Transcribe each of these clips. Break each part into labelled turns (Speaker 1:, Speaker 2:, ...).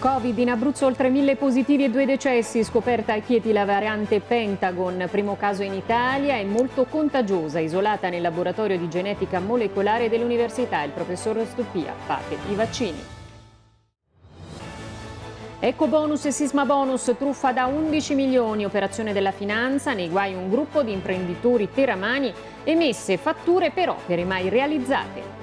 Speaker 1: Covid in Abruzzo oltre mille positivi e due decessi, scoperta a Chieti la variante Pentagon, primo caso in Italia e molto contagiosa, isolata nel laboratorio di genetica molecolare dell'università. Il professor Stupia, fate i vaccini. Eco bonus e sisma bonus, truffa da 11 milioni, operazione della finanza, nei guai un gruppo di imprenditori teramani, emesse fatture però per i mai realizzate.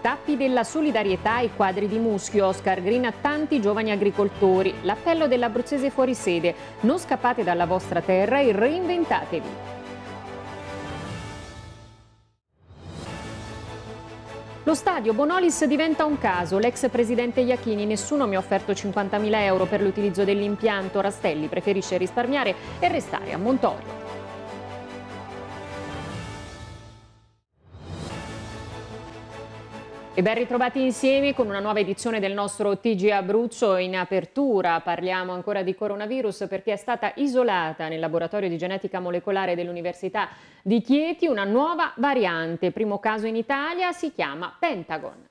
Speaker 1: Tappi della solidarietà e quadri di muschio, Oscar Green a tanti giovani agricoltori. L'appello dell'abruzzese fuorisede, non scappate dalla vostra terra e reinventatevi. Lo stadio Bonolis diventa un caso. L'ex presidente Iachini, nessuno mi ha offerto 50.000 euro per l'utilizzo dell'impianto. Rastelli preferisce risparmiare e restare a Montorio. E ben ritrovati insieme con una nuova edizione del nostro TG Abruzzo in apertura. Parliamo ancora di coronavirus perché è stata isolata nel laboratorio di genetica molecolare dell'Università di Chieti una nuova variante. Primo caso in Italia si chiama Pentagon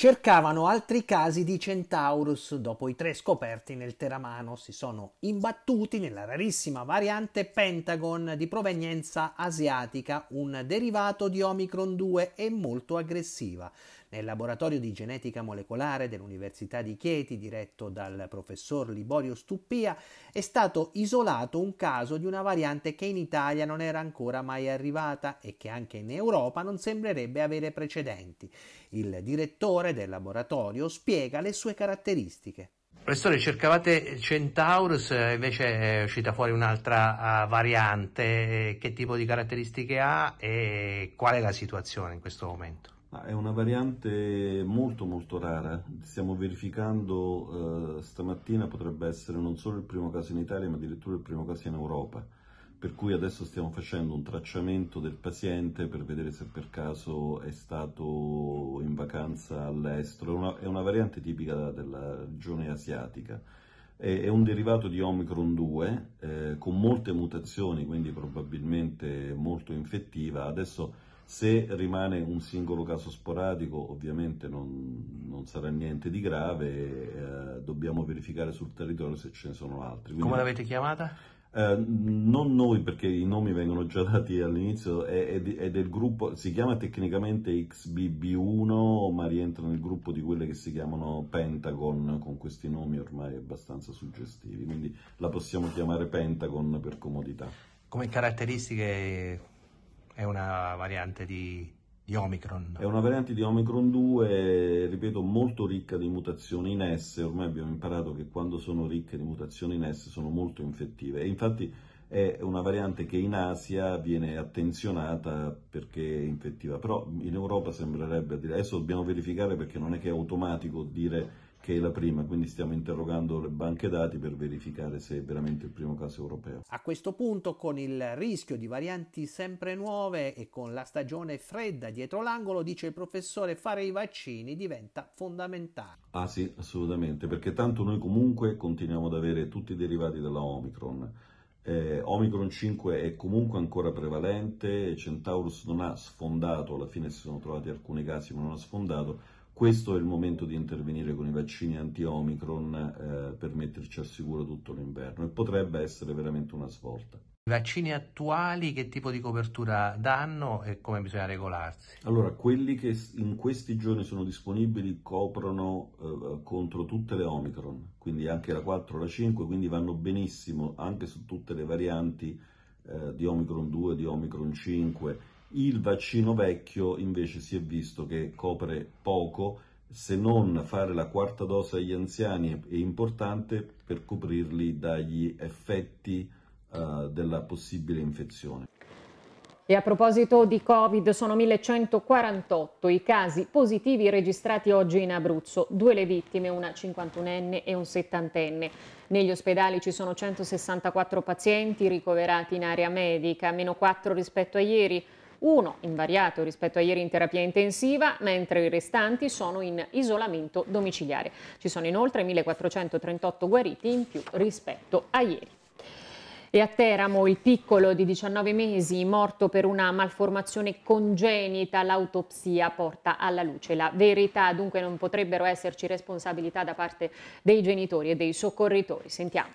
Speaker 2: cercavano altri casi di Centaurus dopo i tre scoperti nel Teramano. Si sono imbattuti nella rarissima variante Pentagon di provenienza asiatica, un derivato di Omicron 2 e molto aggressiva. Nel laboratorio di genetica molecolare dell'Università di Chieti, diretto dal professor Liborio Stuppia, è stato isolato un caso di una variante che in Italia non era ancora mai arrivata e che anche in Europa non sembrerebbe avere precedenti. Il direttore del laboratorio spiega le sue caratteristiche. Professore, cercavate Centaurus, invece è uscita fuori un'altra eh, variante. Che tipo di caratteristiche ha e qual è la situazione in questo momento?
Speaker 3: è una variante molto molto rara, stiamo verificando eh, stamattina potrebbe essere non solo il primo caso in Italia ma addirittura il primo caso in Europa, per cui adesso stiamo facendo un tracciamento del paziente per vedere se per caso è stato in vacanza all'estero, è una, è una variante tipica della regione asiatica è un derivato di Omicron 2 eh, con molte mutazioni, quindi probabilmente molto infettiva. Adesso se rimane un singolo caso sporadico, ovviamente non, non sarà niente di grave, eh, dobbiamo verificare sul territorio se ce ne sono altri. Quindi, Come l'avete chiamata? Eh, non noi perché i nomi vengono già dati all'inizio, è, è, è, del gruppo, si chiama tecnicamente XBB1 ma rientra nel gruppo di quelle che si chiamano Pentagon con questi nomi ormai abbastanza suggestivi, quindi la possiamo chiamare Pentagon per comodità.
Speaker 2: Come caratteristiche è una variante di, di Omicron. È una
Speaker 3: variante di Omicron 2, ripeto, molto ricca di mutazioni in S. Ormai abbiamo imparato che quando sono ricche di mutazioni in S sono molto infettive. E infatti è una variante che in Asia viene attenzionata perché è infettiva, però in Europa sembrerebbe dire, adesso dobbiamo verificare perché non è che è automatico dire che è la prima, quindi stiamo interrogando le banche dati per verificare se è veramente il primo caso europeo. A
Speaker 2: questo punto, con il rischio di varianti sempre nuove e con la stagione fredda dietro l'angolo, dice il professore, fare i vaccini diventa fondamentale.
Speaker 3: Ah sì, assolutamente, perché tanto noi comunque continuiamo ad avere tutti i derivati della Omicron. Eh, Omicron 5 è comunque ancora prevalente, Centaurus non ha sfondato, alla fine si sono trovati alcuni casi ma non ha sfondato, questo è il momento di intervenire con i vaccini anti-Omicron eh, per metterci al sicuro tutto l'inverno e potrebbe essere veramente una svolta.
Speaker 2: I vaccini attuali che tipo di copertura danno e come bisogna regolarsi?
Speaker 3: Allora, quelli che in questi giorni sono disponibili coprono eh, contro tutte le Omicron, quindi anche la 4 e la 5, quindi vanno benissimo anche su tutte le varianti eh, di Omicron 2, di Omicron 5 il vaccino vecchio invece si è visto che copre poco, se non fare la quarta dose agli anziani è importante per coprirli dagli effetti uh, della possibile infezione.
Speaker 1: E a proposito di Covid, sono 1148 i casi positivi registrati oggi in Abruzzo, due le vittime, una 51enne e un 70enne. Negli ospedali ci sono 164 pazienti ricoverati in area medica, meno 4 rispetto a ieri uno invariato rispetto a ieri in terapia intensiva, mentre i restanti sono in isolamento domiciliare. Ci sono inoltre 1438 guariti in più rispetto a ieri. E a Teramo il piccolo di 19 mesi morto per una malformazione congenita, l'autopsia porta alla luce la verità, dunque non potrebbero esserci responsabilità da parte dei genitori e dei soccorritori. Sentiamo.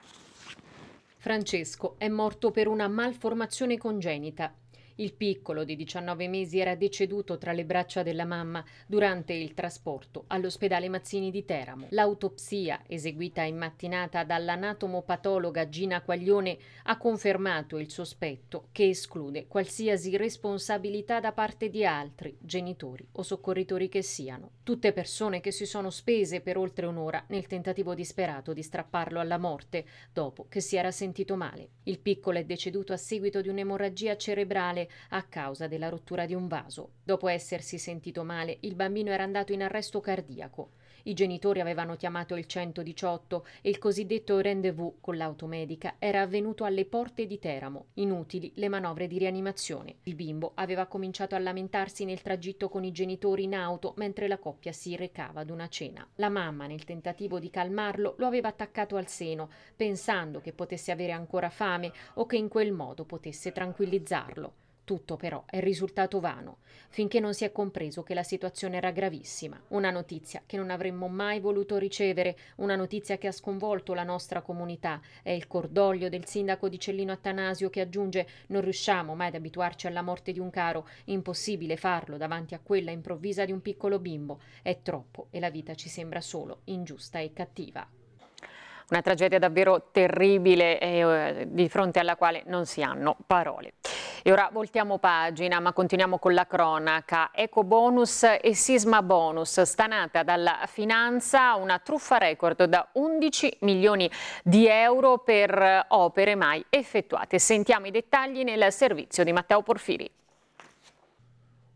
Speaker 1: Francesco è morto per una malformazione congenita. Il piccolo di 19 mesi era deceduto tra le braccia della mamma durante il trasporto all'ospedale Mazzini di Teramo. L'autopsia, eseguita in mattinata dall'anatomopatologa Gina Quaglione, ha confermato il sospetto che esclude qualsiasi responsabilità da parte di altri, genitori o soccorritori che siano. Tutte persone che si sono spese per oltre un'ora nel tentativo disperato di strapparlo alla morte dopo che si era sentito male. Il piccolo è deceduto a seguito di un'emorragia cerebrale a causa della rottura di un vaso. Dopo essersi sentito male, il bambino era andato in arresto cardiaco. I genitori avevano chiamato il 118 e il cosiddetto rendezvous con l'automedica era avvenuto alle porte di Teramo, inutili le manovre di rianimazione. Il bimbo aveva cominciato a lamentarsi nel tragitto con i genitori in auto mentre la coppia si recava ad una cena. La mamma, nel tentativo di calmarlo, lo aveva attaccato al seno, pensando che potesse avere ancora fame o che in quel modo potesse tranquillizzarlo. Tutto però è risultato vano, finché non si è compreso che la situazione era gravissima, una notizia che non avremmo mai voluto ricevere, una notizia che ha sconvolto la nostra comunità. È il cordoglio del sindaco di Cellino Attanasio che aggiunge non riusciamo mai ad abituarci alla morte di un caro, impossibile farlo davanti a quella improvvisa di un piccolo bimbo, è troppo e la vita ci sembra solo ingiusta e cattiva una tragedia davvero terribile eh, di fronte alla quale non si hanno parole. E ora voltiamo pagina, ma continuiamo con la cronaca. Ecobonus e sisma bonus, stanata dalla finanza una truffa record da 11 milioni di euro per opere mai effettuate. Sentiamo i dettagli nel servizio di Matteo Porfiri.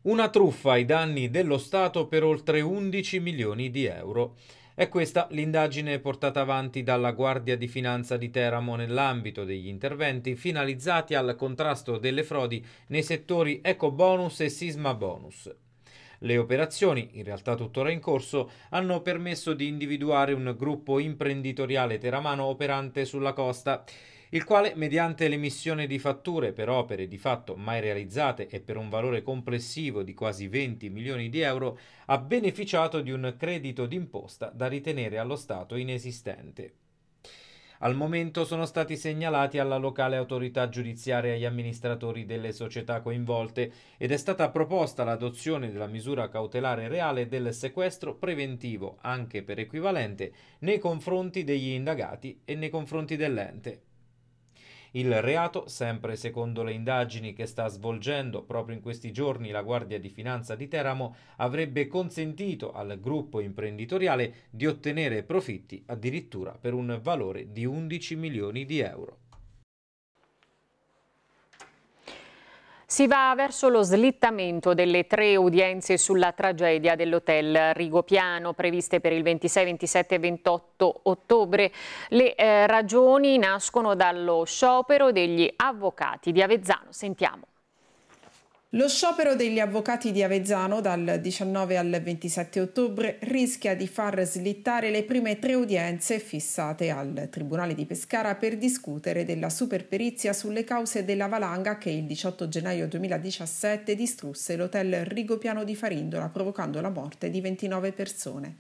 Speaker 4: Una truffa ai danni dello Stato per oltre 11 milioni di euro. È questa l'indagine portata avanti dalla Guardia di Finanza di Teramo nell'ambito degli interventi finalizzati al contrasto delle frodi nei settori ecobonus e sisma bonus. Le operazioni, in realtà tuttora in corso, hanno permesso di individuare un gruppo imprenditoriale teramano operante sulla costa il quale, mediante l'emissione di fatture per opere di fatto mai realizzate e per un valore complessivo di quasi 20 milioni di euro, ha beneficiato di un credito d'imposta da ritenere allo Stato inesistente. Al momento sono stati segnalati alla locale autorità giudiziaria gli amministratori delle società coinvolte ed è stata proposta l'adozione della misura cautelare reale del sequestro preventivo, anche per equivalente, nei confronti degli indagati e nei confronti dell'ente. Il reato, sempre secondo le indagini che sta svolgendo proprio in questi giorni la Guardia di Finanza di Teramo, avrebbe consentito al gruppo imprenditoriale di ottenere profitti addirittura per un valore di 11 milioni di euro.
Speaker 1: Si va verso lo slittamento delle tre udienze sulla tragedia dell'hotel Rigopiano previste per il 26, 27 e 28 ottobre. Le eh, ragioni nascono dallo sciopero degli avvocati di Avezzano. Sentiamo.
Speaker 5: Lo sciopero degli avvocati di Avezzano dal 19 al 27 ottobre rischia di far slittare le prime tre udienze fissate al Tribunale di Pescara per discutere della superperizia sulle cause della valanga che il 18 gennaio 2017 distrusse l'hotel Rigopiano di Farindola provocando la morte di 29 persone.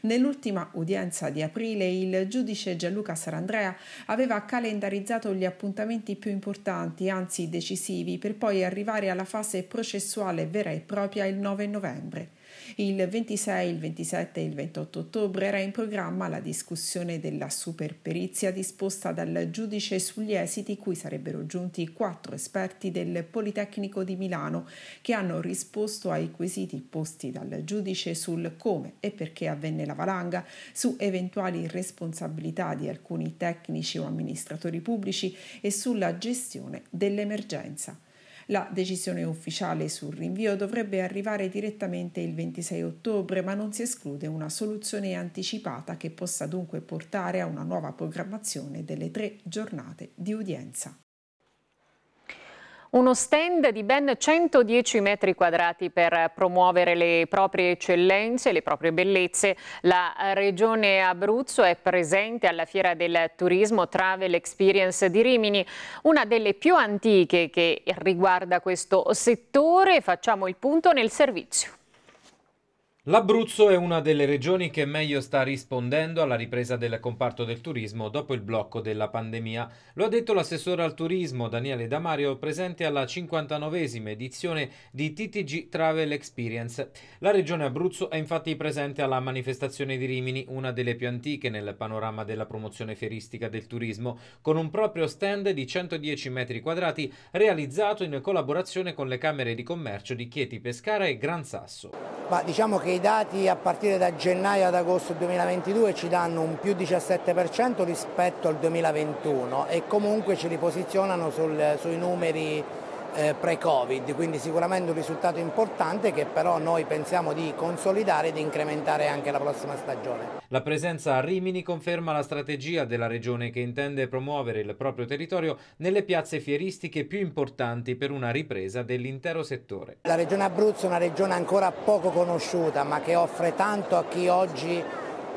Speaker 5: Nell'ultima udienza di aprile il giudice Gianluca Sarandrea aveva calendarizzato gli appuntamenti più importanti, anzi decisivi, per poi arrivare alla fase processuale vera e propria il 9 novembre. Il 26, il 27 e il 28 ottobre era in programma la discussione della superperizia disposta dal giudice sugli esiti cui sarebbero giunti quattro esperti del Politecnico di Milano che hanno risposto ai quesiti posti dal giudice sul come e perché avvenne la valanga, su eventuali responsabilità di alcuni tecnici o amministratori pubblici e sulla gestione dell'emergenza. La decisione ufficiale sul rinvio dovrebbe arrivare direttamente il 26 ottobre, ma non si esclude una soluzione anticipata che possa dunque portare a una nuova programmazione delle tre giornate di udienza
Speaker 1: uno stand di ben 110 metri quadrati per promuovere le proprie eccellenze, le proprie bellezze. La Regione Abruzzo è presente alla Fiera del Turismo Travel Experience di Rimini, una delle più antiche che riguarda questo settore. Facciamo il punto nel servizio.
Speaker 4: L'Abruzzo è una delle regioni che meglio sta rispondendo alla ripresa del comparto del turismo dopo il blocco della pandemia. Lo ha detto l'assessore al turismo Daniele Damario presente alla 59esima edizione di TTG Travel Experience. La regione Abruzzo è infatti presente alla manifestazione di Rimini, una delle più antiche nel panorama della promozione feristica del turismo, con un proprio stand di 110 metri quadrati realizzato in collaborazione con le Camere di Commercio di Chieti Pescara e Gran Sasso.
Speaker 6: Ma diciamo che i dati a partire da gennaio ad agosto 2022 ci danno un più 17% rispetto al 2021 e comunque ci riposizionano sul, sui numeri eh, pre-Covid, quindi sicuramente un risultato importante che però noi pensiamo di consolidare e di incrementare anche la prossima
Speaker 4: stagione. La presenza a Rimini conferma la strategia della regione che intende promuovere il proprio territorio nelle piazze fieristiche più importanti per una ripresa dell'intero settore.
Speaker 6: La regione Abruzzo è una regione ancora poco conosciuta ma che offre tanto a chi oggi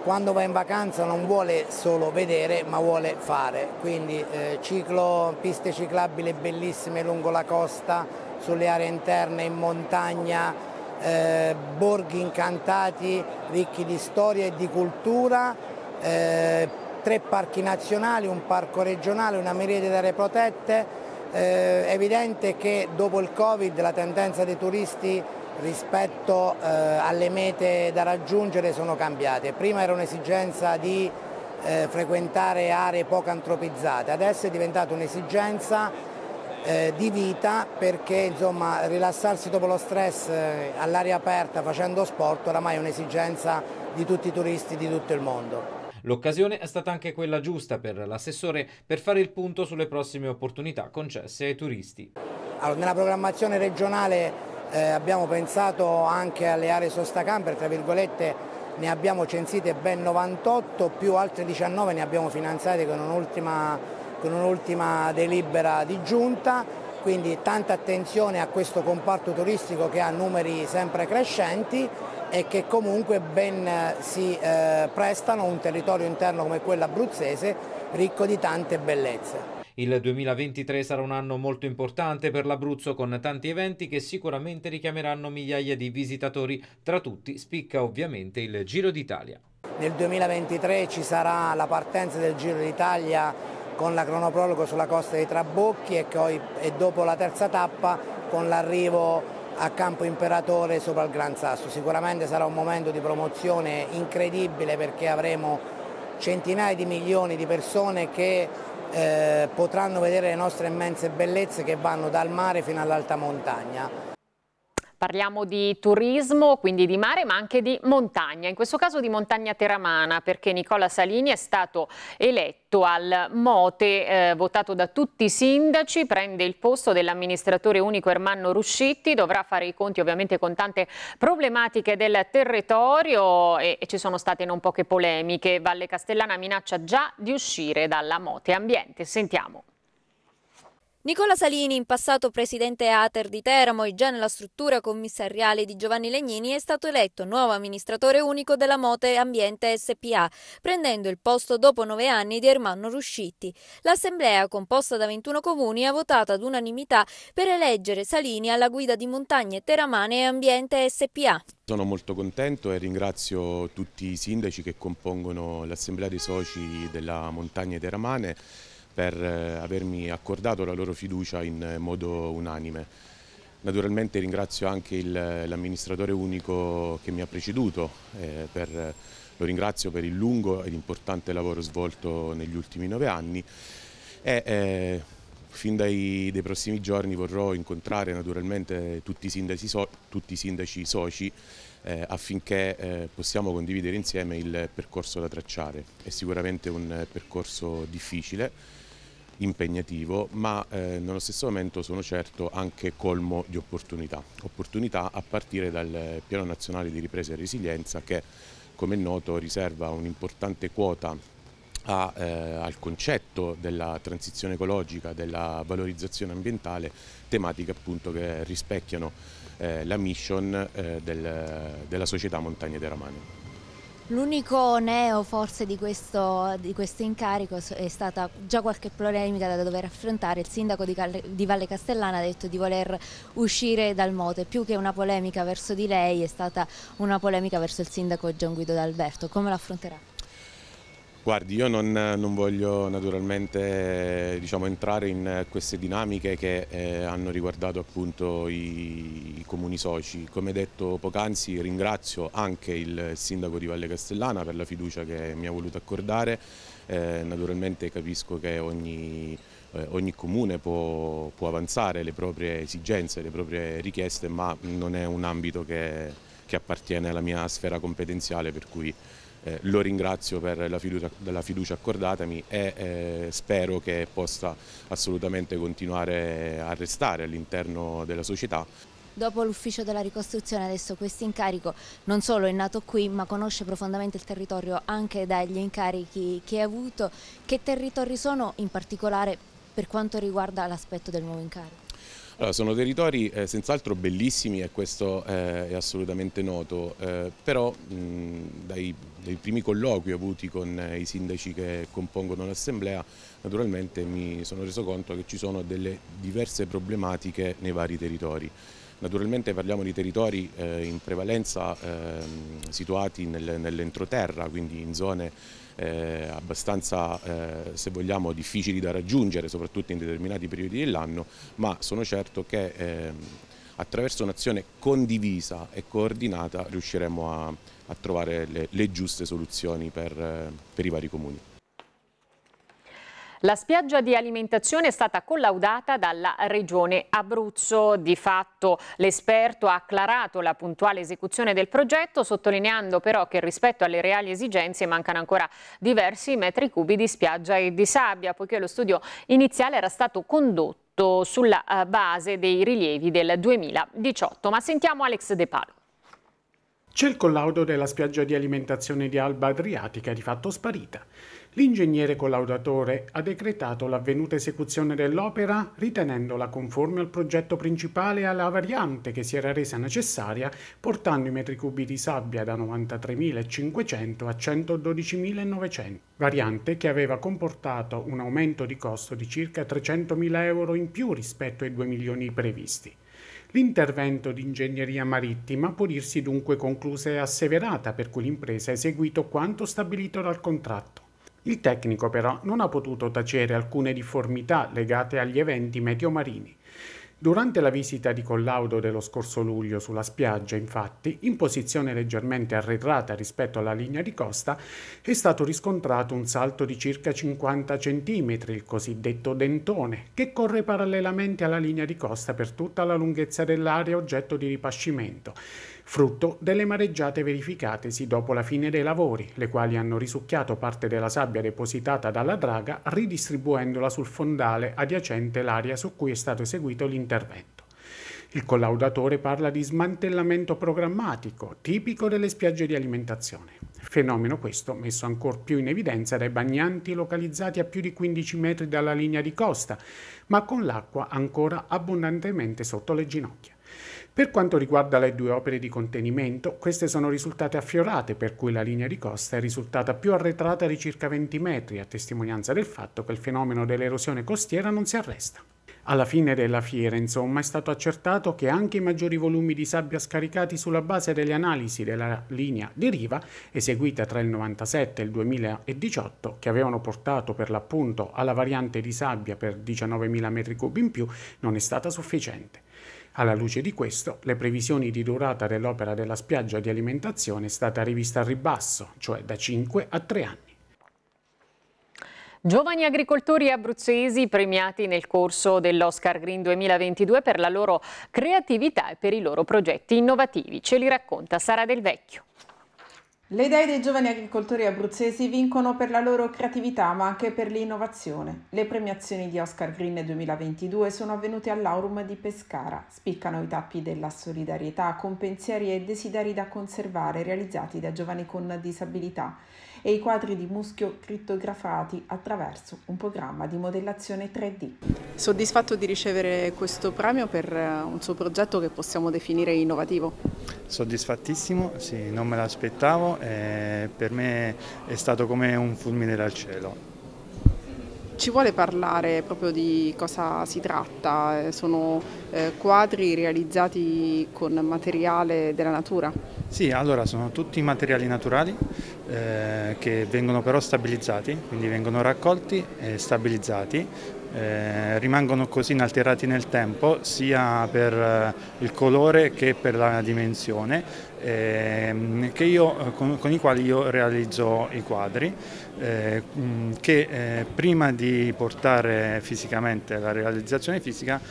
Speaker 6: quando va in vacanza non vuole solo vedere ma vuole fare, quindi eh, ciclo, piste ciclabili bellissime lungo la costa, sulle aree interne, in montagna, eh, borghi incantati, ricchi di storia e di cultura, eh, tre parchi nazionali, un parco regionale, una miriade di aree protette, eh, è evidente che dopo il Covid la tendenza dei turisti rispetto eh, alle mete da raggiungere sono cambiate. Prima era un'esigenza di eh, frequentare aree poco antropizzate, adesso è diventata un'esigenza eh, di vita perché insomma, rilassarsi dopo lo stress eh, all'aria aperta facendo sport oramai è un'esigenza di tutti i turisti
Speaker 4: di tutto il mondo. L'occasione è stata anche quella giusta per l'assessore per fare il punto sulle prossime opportunità concesse ai turisti. Allora, nella
Speaker 6: programmazione regionale eh, abbiamo pensato anche alle aree sostacamper, tra virgolette ne abbiamo censite ben 98, più altre 19 ne abbiamo finanziate con un'ultima, un delibera di giunta, quindi tanta attenzione a questo comparto turistico che ha numeri sempre crescenti e che comunque ben eh, si eh, prestano un territorio interno come quello abruzzese ricco di tante bellezze.
Speaker 4: Il 2023 sarà un anno molto importante per l'Abruzzo con tanti eventi che sicuramente richiameranno migliaia di visitatori, tra tutti spicca ovviamente il Giro d'Italia.
Speaker 6: Nel 2023 ci sarà la partenza del Giro d'Italia con la cronoprologo sulla costa dei Trabocchi e, poi, e dopo la terza tappa con l'arrivo a Campo Imperatore sopra il Gran Sasso. Sicuramente sarà un momento di promozione incredibile perché avremo centinaia di milioni di persone che eh, potranno vedere le nostre immense bellezze che vanno dal mare fino all'alta montagna.
Speaker 1: Parliamo di turismo, quindi di mare, ma anche di montagna. In questo caso di montagna teramana, perché Nicola Salini è stato eletto al Mote, eh, votato da tutti i sindaci, prende il posto dell'amministratore unico Ermanno Ruscitti, dovrà fare i conti ovviamente con tante problematiche del territorio e, e ci sono state non poche polemiche. Valle Castellana minaccia già di uscire dalla Mote Ambiente. Sentiamo.
Speaker 7: Nicola Salini, in passato presidente Ater di Teramo e già nella struttura commissariale di Giovanni Legnini, è stato eletto nuovo amministratore unico della Mote Ambiente SPA, prendendo il posto dopo nove anni di Ermanno Ruscitti. L'assemblea, composta da 21 comuni, ha votato ad unanimità per eleggere Salini alla guida di Montagne Teramane e Ambiente SPA.
Speaker 8: Sono molto contento e ringrazio tutti i sindaci che compongono l'Assemblea dei Soci della Montagne Teramane per eh, avermi accordato la loro fiducia in eh, modo unanime. Naturalmente ringrazio anche eh, l'amministratore unico che mi ha preceduto, eh, per, lo ringrazio per il lungo ed importante lavoro svolto negli ultimi nove anni e eh, fin dai prossimi giorni vorrò incontrare naturalmente tutti i sindaci, so, tutti i sindaci soci eh, affinché possiamo condividere insieme il percorso da tracciare. È sicuramente un percorso difficile impegnativo, ma eh, nello stesso momento sono certo anche colmo di opportunità. Opportunità a partire dal Piano Nazionale di Ripresa e Resilienza che, come è noto, riserva un'importante quota a, eh, al concetto della transizione ecologica, della valorizzazione ambientale, tematiche appunto che rispecchiano eh, la mission eh, del, della società Montagne Teramane.
Speaker 7: L'unico neo forse di questo, di questo, incarico è stata già qualche polemica da dover affrontare. Il sindaco di, Calle, di, Valle Castellana ha detto di voler uscire dal mote. Più che una polemica verso di lei è stata una polemica verso il sindaco Gian Guido D'Alberto. Come lo affronterà?
Speaker 8: Guardi, io non, non voglio naturalmente diciamo, entrare in queste dinamiche che eh, hanno riguardato appunto i, i, comuni soci. Come detto poc'anzi ringrazio anche il sindaco di Valle Castellana per la fiducia che mi ha voluto accordare. Eh, naturalmente capisco che ogni, eh, ogni comune può, può, avanzare le proprie esigenze, le proprie richieste, ma non è un ambito che, che appartiene alla mia sfera competenziale per cui eh, lo ringrazio per la fiducia, la fiducia accordatami e eh, spero che possa assolutamente continuare a restare all'interno della società.
Speaker 7: Dopo l'ufficio della ricostruzione adesso questo incarico non solo è nato qui ma conosce profondamente il territorio anche dagli incarichi che ha avuto. Che territori sono in particolare per quanto riguarda l'aspetto del nuovo incarico?
Speaker 8: Allora, sono territori eh, senz'altro bellissimi e questo eh, è assolutamente noto, eh, però mh, dai, dai, primi colloqui avuti con eh, i sindaci che compongono l'assemblea naturalmente mi sono reso conto che ci sono delle diverse problematiche nei vari territori. Naturalmente parliamo di territori eh, in prevalenza ehm, situati nell'entroterra, quindi in zone eh, abbastanza, eh, se vogliamo, difficili da raggiungere, soprattutto in determinati periodi dell'anno, ma sono certo che eh, attraverso un'azione condivisa e coordinata riusciremo a, a trovare le, le, giuste soluzioni per, eh, per i vari comuni.
Speaker 1: La spiaggia di alimentazione è stata collaudata dalla Regione Abruzzo. Di fatto l'esperto ha acclarato la puntuale esecuzione del progetto, sottolineando però che rispetto alle reali esigenze mancano ancora diversi metri cubi di spiaggia e di sabbia, poiché lo studio iniziale era stato condotto sulla eh, base dei rilievi del 2018. Ma sentiamo Alex De Palo.
Speaker 9: C'è il collaudo della spiaggia di alimentazione di Alba Adriatica di fatto sparita. L'ingegnere collaudatore ha decretato l'avvenuta esecuzione dell'opera ritenendola conforme al progetto principale e alla variante che si era resa necessaria, portando i metri cubi di sabbia da 93.500 a 112.900, variante che aveva comportato un aumento di costo di circa 300.000 euro in più rispetto ai 2 milioni previsti. L'intervento di ingegneria marittima può dirsi dunque conclusa e asseverata per cui l'impresa ha eseguito quanto stabilito dal contratto. Il tecnico però non ha potuto tacere alcune difformità legate agli eventi meteo marini. Durante la visita di collaudo dello scorso luglio sulla spiaggia, infatti, in posizione leggermente arretrata rispetto alla linea di costa, è stato riscontrato un salto di circa 50 cm, il cosiddetto dentone, che corre parallelamente alla linea di costa per tutta la lunghezza dell'area oggetto di ripascimento frutto delle mareggiate verificatesi dopo la fine dei lavori, le quali hanno risucchiato parte della sabbia depositata dalla draga ridistribuendola sul fondale adiacente l'area su cui è stato eseguito l'intervento. Il collaudatore parla di smantellamento programmatico, tipico delle spiagge di alimentazione. Fenomeno questo messo ancor più in evidenza dai bagnanti localizzati a più di 15 metri dalla linea di costa, ma con l'acqua ancora abbondantemente sotto le ginocchia. Per quanto riguarda le due opere di contenimento, queste sono risultate affiorate, per cui la linea di costa è risultata più arretrata di circa 20 metri, a testimonianza del fatto che il fenomeno dell'erosione costiera non si arresta. Alla fine della fiera, insomma, è stato accertato che anche i maggiori volumi di sabbia scaricati sulla base delle analisi della linea di riva, eseguita tra il 97 e il 2018, che avevano portato per l'appunto alla variante di sabbia per 19.000 m3 in più, non è stata sufficiente. Alla luce di questo, le previsioni di durata dell'opera della spiaggia di alimentazione è stata rivista al ribasso, cioè da 5 a 3 anni.
Speaker 1: Giovani agricoltori abruzzesi premiati nel corso dell'Oscar Green 2022 per la loro creatività e per i loro progetti innovativi. Ce li racconta Sara Del Vecchio.
Speaker 5: Le idee dei giovani agricoltori abruzzesi vincono per la loro creatività ma anche per l'innovazione. Le premiazioni di Oscar Green 2022 sono avvenute all'Aurum di Pescara. Spiccano i tappi della solidarietà con pensieri e desideri da conservare realizzati da giovani con disabilità e i quadri di muschio crittografati attraverso un programma di modellazione 3D. Soddisfatto di ricevere questo premio per eh, un suo progetto che possiamo definire innovativo?
Speaker 9: Soddisfattissimo, sì, non me l'aspettavo, eh, per me è stato come un fulmine dal cielo.
Speaker 5: Ci vuole parlare proprio di cosa si tratta? Eh, sono eh, quadri realizzati con materiale della natura?
Speaker 9: Sì, allora sono tutti materiali naturali eh, che vengono però stabilizzati, quindi vengono raccolti e stabilizzati eh, rimangono così inalterati nel tempo sia per eh, il colore che per la dimensione ehm, io, eh, con, con, i quali io realizzo i quadri eh, mm, che eh, prima di portare fisicamente la realizzazione fisica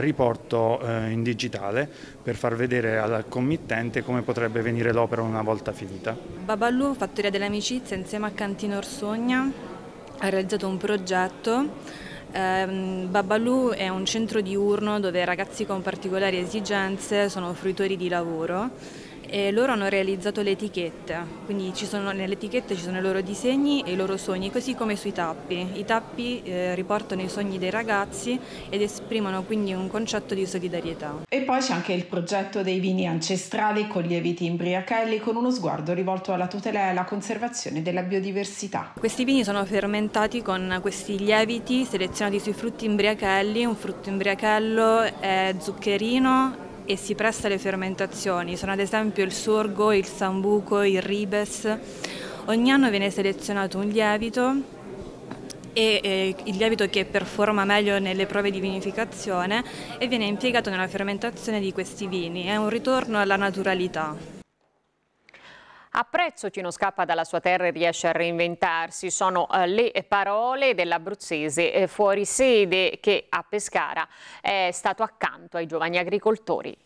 Speaker 9: riporto in digitale per far vedere al committente come potrebbe venire l'opera una volta finita.
Speaker 10: Baballu, Fattoria dell'Amicizia insieme a Cantino Orsogna ha realizzato un progetto Um, ehm, Babaloo è un centro diurno dove ragazzi con particolari esigenze sono fruitori di lavoro e loro hanno realizzato le etichette, quindi sono, nelle etichette ci sono i loro disegni e i loro sogni, così come sui tappi. I tappi eh, riportano i sogni dei ragazzi ed esprimono quindi un concetto di solidarietà.
Speaker 5: E poi c'è anche il progetto dei vini ancestrali con lieviti imbriachelli con uno sguardo rivolto alla tutela e alla conservazione della
Speaker 10: biodiversità. Questi vini sono fermentati con questi lieviti selezionati sui frutti imbriachelli, un frutto imbriachello è zuccherino e si presta alle fermentazioni, sono ad esempio il sorgo, il sambuco, il ribes. Ogni anno viene selezionato un lievito e eh, il lievito che performa meglio nelle prove di vinificazione e viene impiegato nella fermentazione di questi vini. È un ritorno alla naturalità.
Speaker 1: Apprezzo chi non scappa dalla sua terra e riesce a reinventarsi sono eh, le parole dell'abruzzese eh, fuorisede che a Pescara è stato accanto ai giovani agricoltori.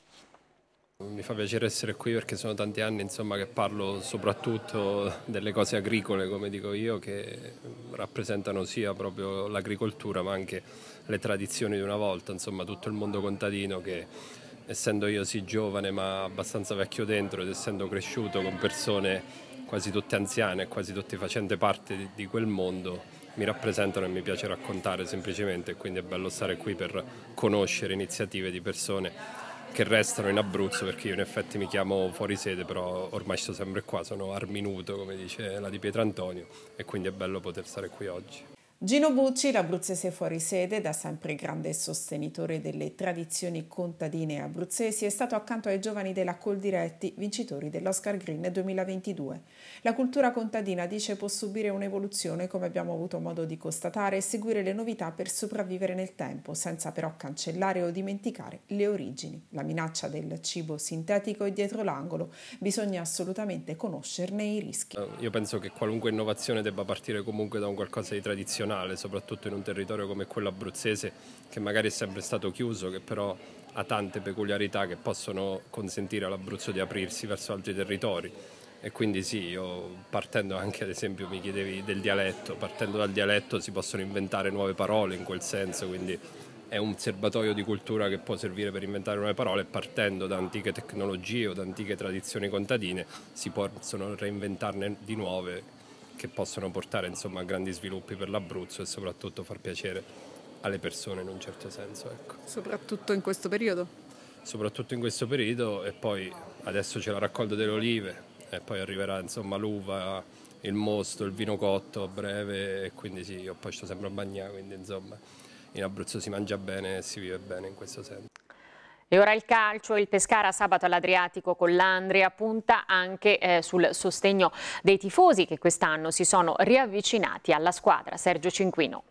Speaker 11: Mi fa piacere essere qui perché sono tanti anni insomma, che parlo soprattutto delle cose agricole, come dico io, che rappresentano sia proprio l'agricoltura ma anche le tradizioni di una volta, insomma tutto il mondo contadino che essendo io sì giovane ma abbastanza vecchio dentro ed essendo cresciuto con persone quasi tutte anziane, e quasi tutte facenti parte di, di quel mondo, mi rappresentano e mi piace raccontare semplicemente, quindi è bello stare qui per conoscere iniziative di persone che restano in Abruzzo perché io in effetti mi chiamo fuori sede, però ormai sto sempre qua, sono arminuto come dice la di Pietro Antonio e quindi è bello poter stare qui oggi.
Speaker 5: Gino Bucci, l'abruzzese fuori sede, da sempre grande sostenitore delle tradizioni contadine abruzzesi, è stato accanto ai giovani della Coldiretti, vincitori dell'Oscar Green 2022. La cultura contadina dice può subire un'evoluzione, come abbiamo avuto modo di constatare, e seguire le novità per sopravvivere nel tempo, senza però cancellare o dimenticare le origini. La minaccia del cibo sintetico è dietro l'angolo, bisogna assolutamente conoscerne i rischi.
Speaker 11: Io penso che qualunque innovazione debba partire comunque da un qualcosa di tradizionale nazionale, soprattutto in un territorio come quello abruzzese che magari è sempre stato chiuso, che però ha tante peculiarità che possono consentire all'Abruzzo di aprirsi verso altri territori. E quindi sì, io partendo anche ad esempio mi chiedevi del dialetto, partendo dal dialetto si possono inventare nuove parole in quel senso, quindi è un serbatoio di cultura che può servire per inventare nuove parole, partendo da antiche tecnologie o da antiche tradizioni contadine si possono reinventarne di nuove che possono portare insomma, a grandi sviluppi per l'Abruzzo e soprattutto far piacere alle persone in un certo senso. Ecco.
Speaker 5: Soprattutto in questo periodo?
Speaker 11: Soprattutto in questo periodo e poi adesso c'è la raccolta delle olive e poi arriverà insomma, l'uva, il mosto, il vino cotto a breve e quindi sì, io poi sto sempre a bagnare, quindi insomma in Abruzzo si mangia bene e si vive bene in questo senso.
Speaker 1: E ora il calcio, il Pescara sabato all'Adriatico con l'Andria punta anche eh, sul sostegno dei tifosi che quest'anno si sono riavvicinati alla squadra. Sergio Cinquino.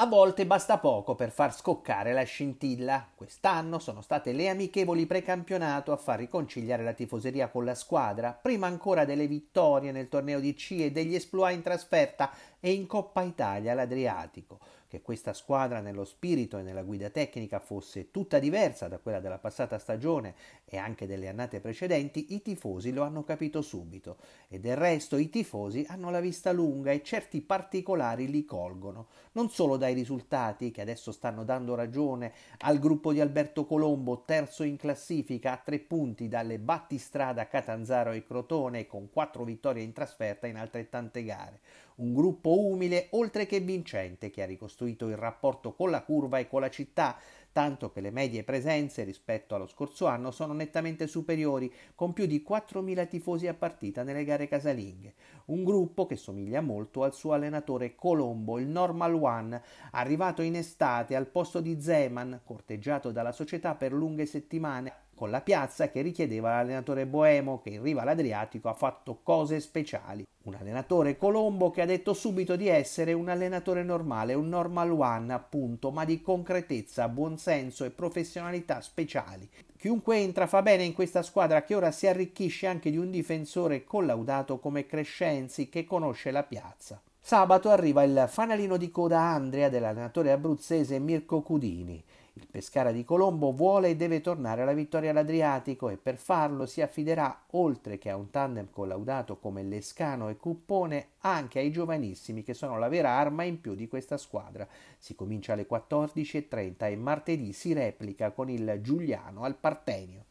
Speaker 2: A volte basta poco per far scoccare la scintilla. Quest'anno sono state le amichevoli precampionato a far riconciliare la tifoseria con la squadra, prima ancora delle vittorie nel torneo di C e degli esploit in trasferta e in Coppa Italia all'Adriatico che questa squadra nello spirito e nella guida tecnica fosse tutta diversa da quella della passata stagione e anche delle annate precedenti, i tifosi lo hanno capito subito e del resto i tifosi hanno la vista lunga e certi particolari li colgono, non solo dai risultati che adesso stanno dando ragione al gruppo di Alberto Colombo, terzo in classifica a tre punti dalle battistrada Catanzaro e Crotone con quattro vittorie in trasferta in altrettante gare, un gruppo umile oltre che vincente che ha ricostruito il rapporto con la curva e con la città, tanto che le medie presenze rispetto allo scorso anno sono nettamente superiori, con più di 4.000 tifosi a partita nelle gare casalinghe. Un gruppo che somiglia molto al suo allenatore Colombo, il Normal One, arrivato in estate al posto di Zeman, corteggiato dalla società per lunghe settimane con la piazza che richiedeva l'allenatore Boemo che in riva all'Adriatico ha fatto cose speciali. Un allenatore Colombo che ha detto subito di essere un allenatore normale, un normal one appunto, ma di concretezza, buonsenso e professionalità speciali. Chiunque entra fa bene in questa squadra che ora si arricchisce anche di un difensore collaudato come Crescenzi che conosce la piazza. Sabato arriva il fanalino di coda Andrea dell'allenatore abruzzese Mirko Cudini. Il Pescara di Colombo vuole e deve tornare alla vittoria all'Adriatico e per farlo si affiderà, oltre che a un tandem collaudato come Lescano e Cuppone, anche ai giovanissimi che sono la vera arma in più di questa squadra. Si comincia alle 14.30 e martedì si replica con il Giuliano al Partenio.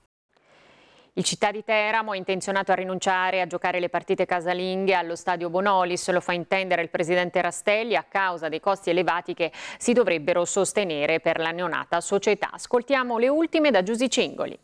Speaker 1: Il città di Teramo è intenzionato a rinunciare a giocare le partite casalinghe allo stadio Bonolis, lo fa intendere il presidente Rastelli a causa dei costi elevati che si dovrebbero sostenere per la neonata società. Ascoltiamo le ultime da Giusy Cingoli.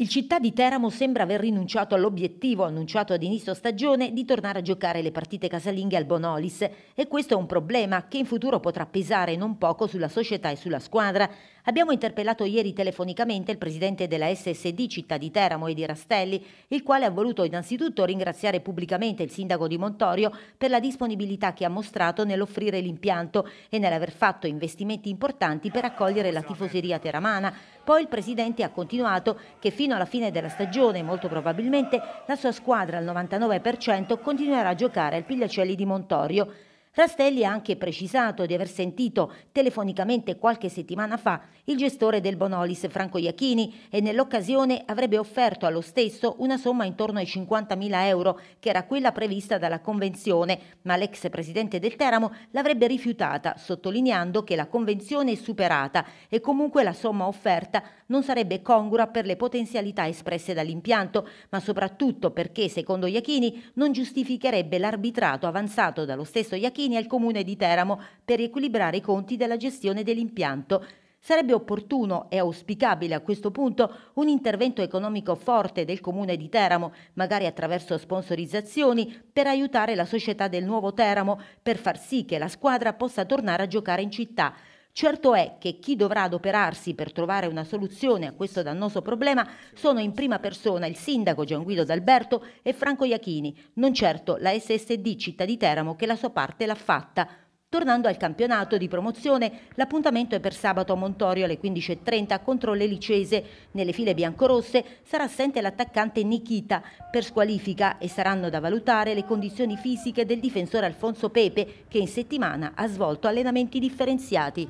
Speaker 12: Il Città di Teramo sembra aver rinunciato all'obiettivo annunciato ad inizio stagione di tornare a giocare le partite casalinghe al Bonolis e questo è un problema che in futuro potrà pesare non poco sulla società e sulla squadra. Abbiamo interpellato ieri telefonicamente il presidente della SSD Città di Teramo Edi Rastelli, il quale ha voluto innanzitutto ringraziare pubblicamente il sindaco di Montorio per la disponibilità che ha mostrato nell'offrire l'impianto e nell'aver fatto investimenti importanti per accogliere la tifoseria teramana, poi il presidente ha continuato che fino alla fine della stagione, molto probabilmente, la sua squadra al 99% continuerà a giocare al Pigliacelli di Montorio Rastelli ha anche precisato di aver sentito telefonicamente qualche settimana fa il gestore del Bonolis Franco Iachini e nell'occasione avrebbe offerto allo stesso una somma intorno ai 50.000 euro che era quella prevista dalla convenzione, ma l'ex presidente del Teramo l'avrebbe rifiutata, sottolineando che la convenzione è superata e comunque la somma offerta non sarebbe congrua per le potenzialità espresse dall'impianto, ma soprattutto perché, secondo Iachini, non giustificherebbe l'arbitrato avanzato dallo stesso Iachini cittadini e il comune di Teramo per riequilibrare i conti della gestione dell'impianto. Sarebbe opportuno e auspicabile a questo punto un intervento economico forte del comune di Teramo, magari attraverso sponsorizzazioni, per aiutare la società del nuovo Teramo, per far sì che la squadra possa tornare a giocare in città. Certo è che chi dovrà adoperarsi per trovare una soluzione a questo dannoso problema sono in prima persona il sindaco Gianguido D'Alberto e Franco Iachini, non certo la SSD Città di Teramo che la sua parte l'ha fatta. Tornando al campionato di promozione, l'appuntamento è per sabato a Montorio alle 15.30 contro le Licese. Nelle file biancorosse sarà assente l'attaccante Nikita per squalifica e saranno da valutare le condizioni fisiche del difensore Alfonso Pepe che in settimana ha svolto allenamenti
Speaker 1: differenziati.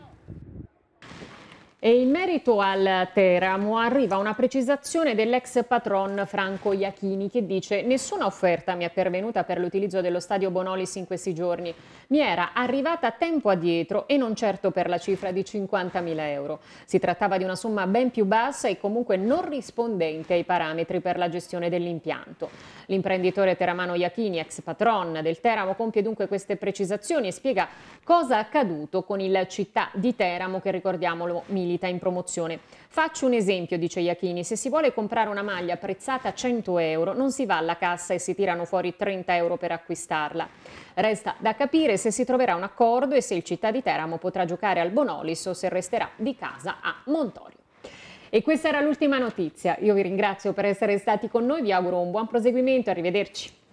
Speaker 1: E in merito al Teramo arriva una precisazione dell'ex patron Franco Iachini che dice nessuna offerta mi è pervenuta per l'utilizzo dello stadio Bonolis in questi giorni. Mi era arrivata tempo addietro e non certo per la cifra di 50.000 euro. Si trattava di una somma ben più bassa e comunque non rispondente ai parametri per la gestione dell'impianto. L'imprenditore teramano Iachini, ex patron del Teramo, compie dunque queste precisazioni e spiega cosa è accaduto con il città di Teramo che ricordiamolo 1000 milita in promozione. Faccio un esempio, dice Iachini, se si vuole comprare una maglia prezzata a 100 euro non si va alla cassa e si tirano fuori 30 euro per acquistarla. Resta da capire se si troverà un accordo e se il città di Teramo potrà giocare al Bonolis o se resterà di casa a Montorio. E questa era l'ultima notizia. Io vi ringrazio per essere stati con noi, vi auguro un buon proseguimento, arrivederci.